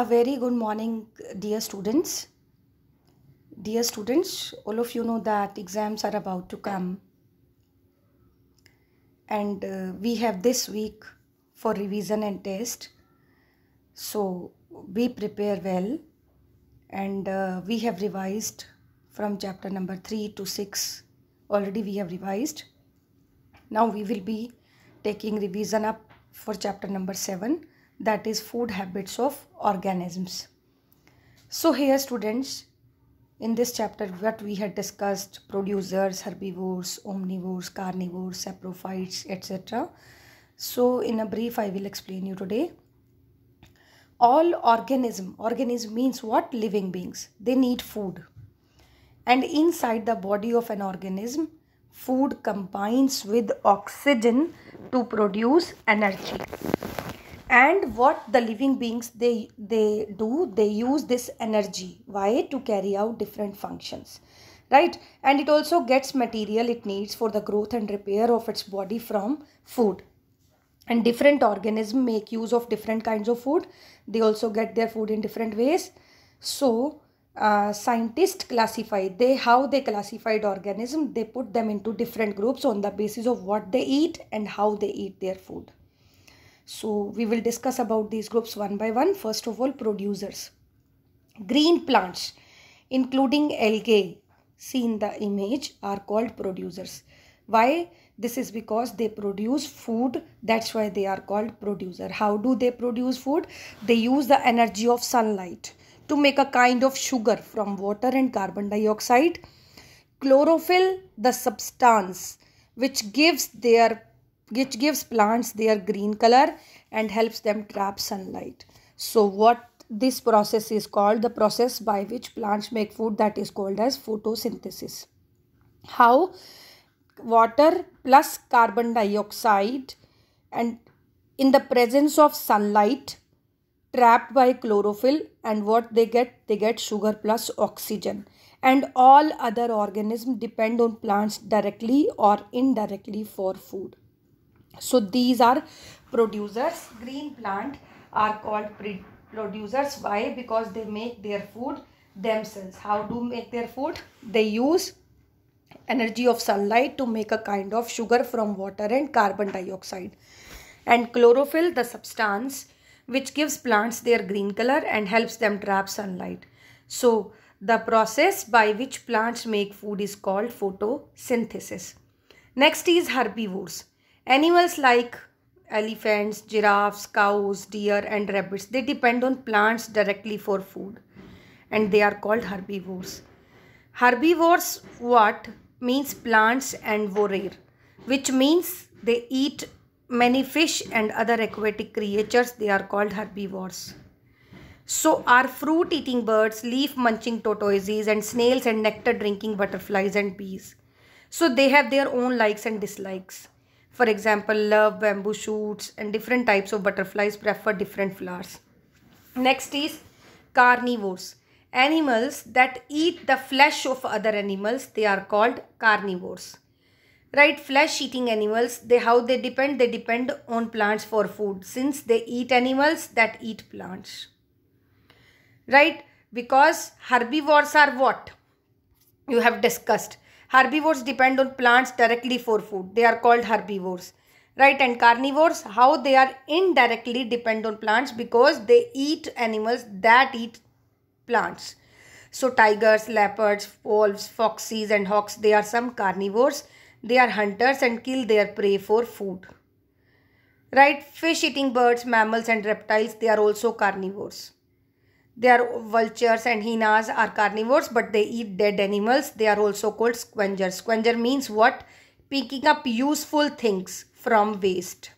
A very good morning, dear students. Dear students, all of you know that exams are about to come. And uh, we have this week for revision and test. So we prepare well. And uh, we have revised from chapter number 3 to 6. Already we have revised. Now we will be taking revision up for chapter number 7 that is food habits of organisms. So here students, in this chapter what we had discussed producers, herbivores, omnivores, carnivores, saprophytes etc. So in a brief I will explain you today. All organism, organism means what? Living beings. They need food. And inside the body of an organism, food combines with oxygen to produce energy and what the living beings they they do they use this energy why to carry out different functions right and it also gets material it needs for the growth and repair of its body from food and different organisms make use of different kinds of food they also get their food in different ways so uh, scientists classify they how they classified organism they put them into different groups on the basis of what they eat and how they eat their food so we will discuss about these groups one by one. First of all, producers. Green plants, including algae, seen in the image, are called producers. Why? This is because they produce food. That's why they are called producer. How do they produce food? They use the energy of sunlight to make a kind of sugar from water and carbon dioxide. Chlorophyll, the substance which gives their which gives plants their green color and helps them trap sunlight. So what this process is called the process by which plants make food that is called as photosynthesis. How water plus carbon dioxide and in the presence of sunlight trapped by chlorophyll and what they get they get sugar plus oxygen and all other organisms depend on plants directly or indirectly for food so these are producers green plant are called producers why because they make their food themselves how do make their food they use energy of sunlight to make a kind of sugar from water and carbon dioxide and chlorophyll the substance which gives plants their green color and helps them trap sunlight so the process by which plants make food is called photosynthesis next is herbivores Animals like elephants, giraffes, cows, deer and rabbits, they depend on plants directly for food and they are called herbivores. Herbivores what means plants and vorair which means they eat many fish and other aquatic creatures they are called herbivores. So are fruit eating birds, leaf munching tortoises and snails and nectar drinking butterflies and bees. So they have their own likes and dislikes. For example, love, bamboo shoots and different types of butterflies prefer different flowers. Next is carnivores. Animals that eat the flesh of other animals, they are called carnivores. Right, flesh eating animals, they how they depend? They depend on plants for food since they eat animals that eat plants. Right, because herbivores are what? You have discussed Herbivores depend on plants directly for food. They are called herbivores. Right and carnivores, how they are indirectly depend on plants because they eat animals that eat plants. So tigers, leopards, wolves, foxes and hawks, they are some carnivores. They are hunters and kill their prey for food. Right, fish eating birds, mammals and reptiles, they are also carnivores. They are vultures and hyenas are carnivores but they eat dead animals. They are also called scavengers. Scavenger means what? Picking up useful things from waste.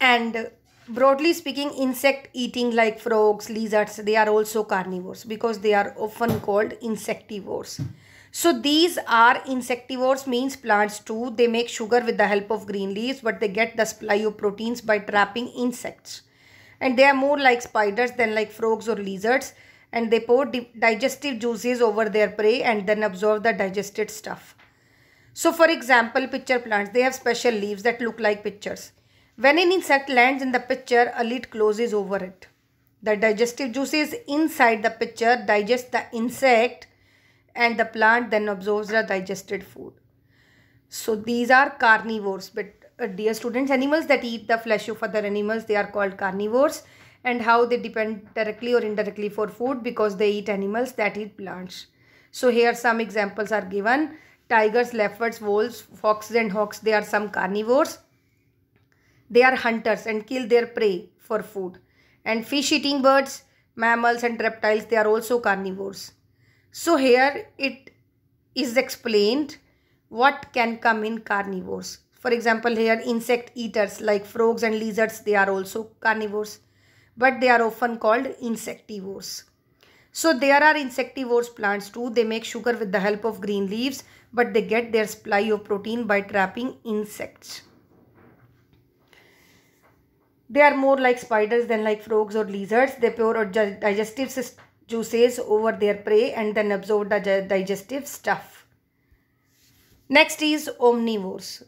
And broadly speaking insect eating like frogs, lizards, they are also carnivores because they are often called insectivores. So these are insectivores means plants too. They make sugar with the help of green leaves but they get the proteins by trapping insects and they are more like spiders than like frogs or lizards and they pour digestive juices over their prey and then absorb the digested stuff. So for example, pitcher plants, they have special leaves that look like pitchers. When an insect lands in the pitcher, a lid closes over it. The digestive juices inside the pitcher digest the insect and the plant then absorbs the digested food. So these are carnivores, but uh, dear students, animals that eat the flesh of other animals, they are called carnivores and how they depend directly or indirectly for food because they eat animals that eat plants. So here some examples are given. Tigers, leopards, wolves, foxes and hawks, they are some carnivores. They are hunters and kill their prey for food. And fish-eating birds, mammals and reptiles, they are also carnivores. So here it is explained what can come in carnivores. For example, here insect eaters like frogs and lizards, they are also carnivores, but they are often called insectivores. So there are insectivores plants too. They make sugar with the help of green leaves, but they get their supply of protein by trapping insects. They are more like spiders than like frogs or lizards. They pour digestive juices over their prey and then absorb the digestive stuff. Next is omnivores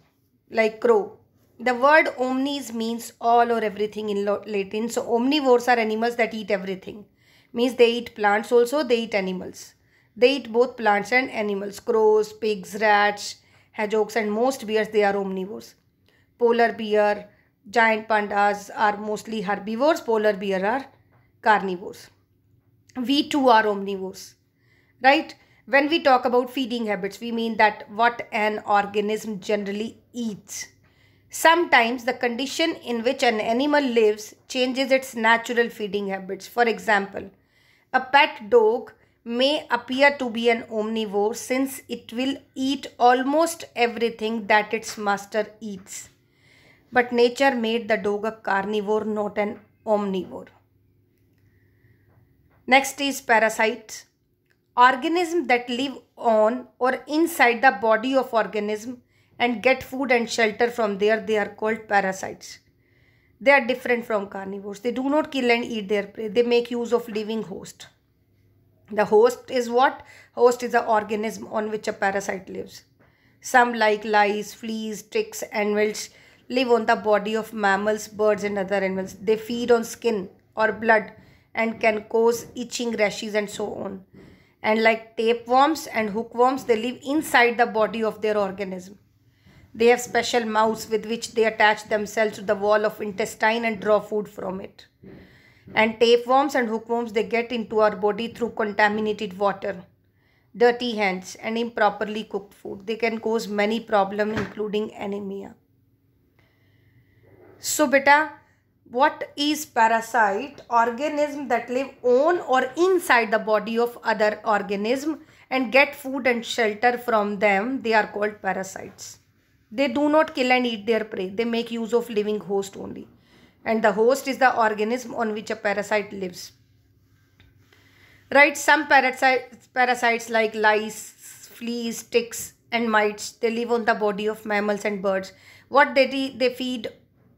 like crow. The word omnis means all or everything in Latin. So omnivores are animals that eat everything. Means they eat plants also, they eat animals. They eat both plants and animals. Crows, pigs, rats, hedgehogs and most bears they are omnivores. Polar bear, giant pandas are mostly herbivores. Polar bear are carnivores. We too are omnivores. Right? When we talk about feeding habits, we mean that what an organism generally eats. Sometimes the condition in which an animal lives changes its natural feeding habits. For example, a pet dog may appear to be an omnivore since it will eat almost everything that its master eats. But nature made the dog a carnivore, not an omnivore. Next is parasites. Organisms that live on or inside the body of organism and get food and shelter from there, they are called parasites. They are different from carnivores. They do not kill and eat their prey. They make use of living host. The host is what? Host is the organism on which a parasite lives. Some like lice, fleas, ticks, and worms live on the body of mammals, birds and other animals. They feed on skin or blood and can cause itching, rashes and so on. And like tapeworms and hookworms, they live inside the body of their organism. They have special mouths with which they attach themselves to the wall of intestine and draw food from it. And tapeworms and hookworms, they get into our body through contaminated water, dirty hands, and improperly cooked food. They can cause many problems, including anemia. So, beta, what is parasite? Organism that live on or inside the body of other organism and get food and shelter from them. They are called parasites. They do not kill and eat their prey, they make use of living host only. And the host is the organism on which a parasite lives. Right, some parasites, parasites like lice, fleas, ticks, and mites, they live on the body of mammals and birds. What they they feed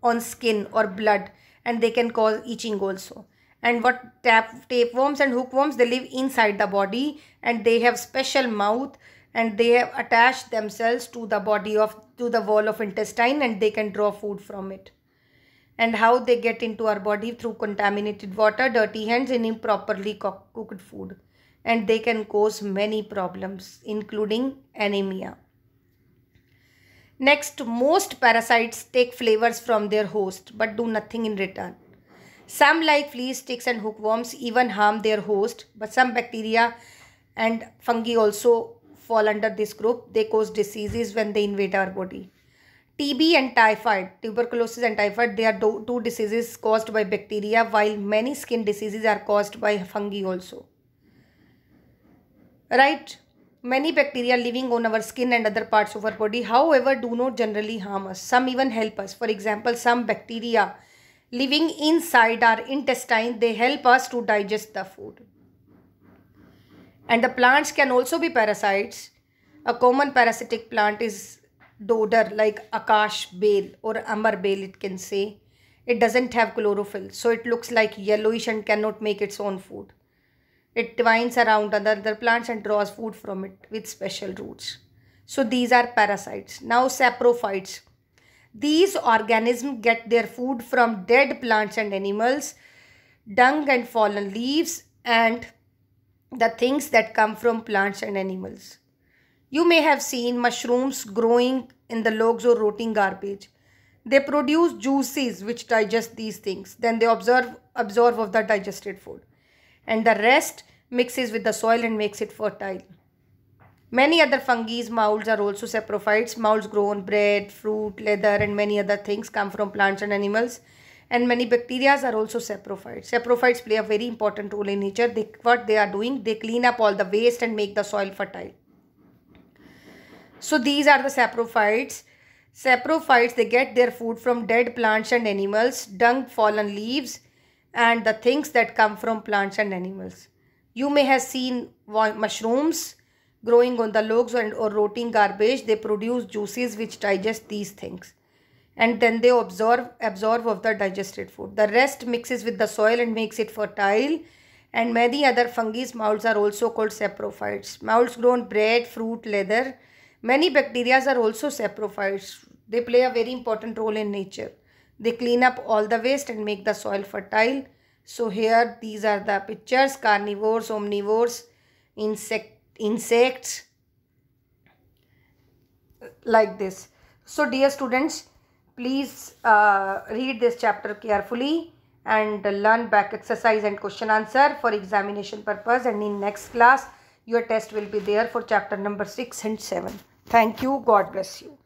on skin or blood and they can cause itching also and what tap, tapeworms and hookworms they live inside the body and they have special mouth and they have attached themselves to the body of to the wall of intestine and they can draw food from it and how they get into our body through contaminated water dirty hands and improperly cooked food and they can cause many problems including anemia next most parasites take flavors from their host but do nothing in return some like fleas ticks and hookworms even harm their host but some bacteria and fungi also fall under this group. They cause diseases when they invade our body. TB and typhoid, tuberculosis and typhoid, they are two diseases caused by bacteria while many skin diseases are caused by fungi also. Right? Many bacteria living on our skin and other parts of our body, however, do not generally harm us. Some even help us. For example, some bacteria living inside our intestine, they help us to digest the food. And the plants can also be parasites. A common parasitic plant is dodder like Akash bale or amber bale it can say. It doesn't have chlorophyll so it looks like yellowish and cannot make its own food. It twines around other plants and draws food from it with special roots. So these are parasites. Now saprophytes. These organisms get their food from dead plants and animals, dung and fallen leaves and the things that come from plants and animals. You may have seen mushrooms growing in the logs or rotting garbage. They produce juices which digest these things. Then they absorb absorb of the digested food. And the rest mixes with the soil and makes it fertile. Many other fungi, moulds are also saprophytes. Moulds grow on bread, fruit, leather and many other things come from plants and animals and many bacteria are also saprophytes. Saprophytes play a very important role in nature. They, what they are doing, they clean up all the waste and make the soil fertile. So these are the saprophytes. Saprophytes, they get their food from dead plants and animals, dung, fallen leaves, and the things that come from plants and animals. You may have seen mushrooms growing on the logs and, or rotting garbage. They produce juices which digest these things and then they absorb absorb of the digested food. The rest mixes with the soil and makes it fertile. And many other fungi moulds are also called saprophytes. Moulds grow on bread, fruit, leather. Many bacteria are also saprophytes. They play a very important role in nature. They clean up all the waste and make the soil fertile. So here these are the pictures. Carnivores, omnivores, insect, insects like this. So dear students, Please uh, read this chapter carefully and learn back exercise and question answer for examination purpose and in next class your test will be there for chapter number 6 and 7. Thank you. God bless you.